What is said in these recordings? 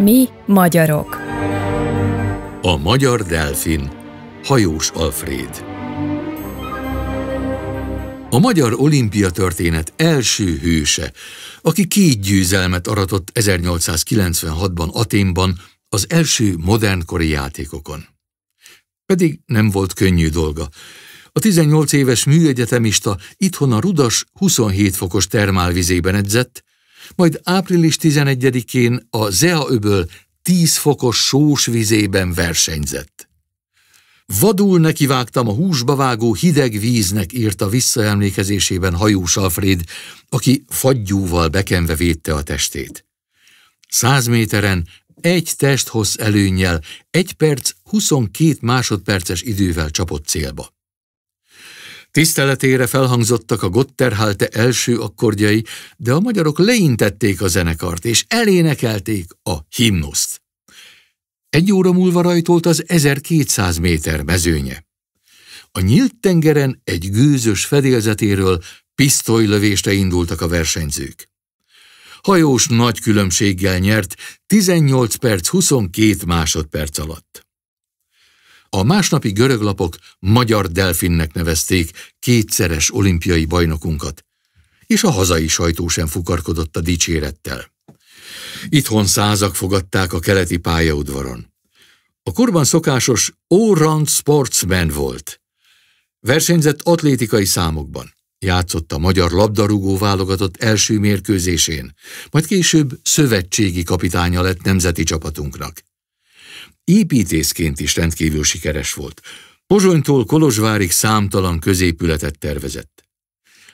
Mi magyarok. A magyar delfin Hajós Alfred. A magyar olimpia történet első hőse, aki két győzelmet aratott 1896-ban Aténban az első modern kori játékokon. Pedig nem volt könnyű dolga. A 18 éves műegyetemista itthon a rudas, 27 fokos termálvizében edzett, majd április 11-én a Zea-öböl 10 fokos sós vizében versenyzett. Vadul nekivágtam a húsba vágó hideg víznek írta visszaemlékezésében hajós Alfred, aki fagyúval bekenve védte a testét. Száz méteren egy testhossz előnnyel, egy perc 22 másodperces idővel csapott célba. Tiszteletére felhangzottak a Gotterhalte első akkordjai, de a magyarok leintették a zenekart, és elénekelték a himnuszt. Egy óra múlva rajtolt az 1200 méter mezőnye. A nyílt tengeren egy gőzös fedélzetéről pisztolylövésre indultak a versenyzők. Hajós nagy különbséggel nyert 18 perc 22 másodperc alatt. A másnapi göröglapok magyar delfinnek nevezték kétszeres olimpiai bajnokunkat, és a hazai sajtó sem fukarkodott a dicsérettel. Itthon százak fogadták a keleti pályaudvaron. A korban szokásos Orant Sportsman volt. Versenyzett atlétikai számokban. Játszott a magyar labdarúgó válogatott első mérkőzésén, majd később szövetségi kapitánya lett nemzeti csapatunknak. Építészként is rendkívül sikeres volt. Pozsonytól Kolozsvárig számtalan középületet tervezett.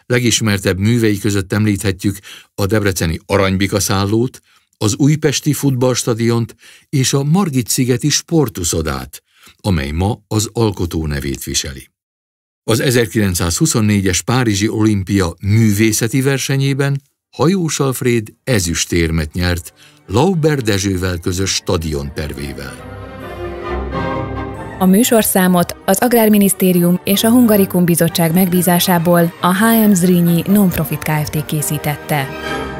Legismertebb művei között említhetjük a debreceni Aranybika szállót, az újpesti futballstadiont és a Margit-szigeti sportuszodát, amely ma az alkotó nevét viseli. Az 1924-es Párizsi olimpia művészeti versenyében Hajós Alfred ezüstérmet nyert Lauber Dezsővel közös stadion tervével. A műsorszámot az Agrárminisztérium és a Hungarikum Bizottság megbízásából a HM Zrínyi Nonprofit Kft. készítette.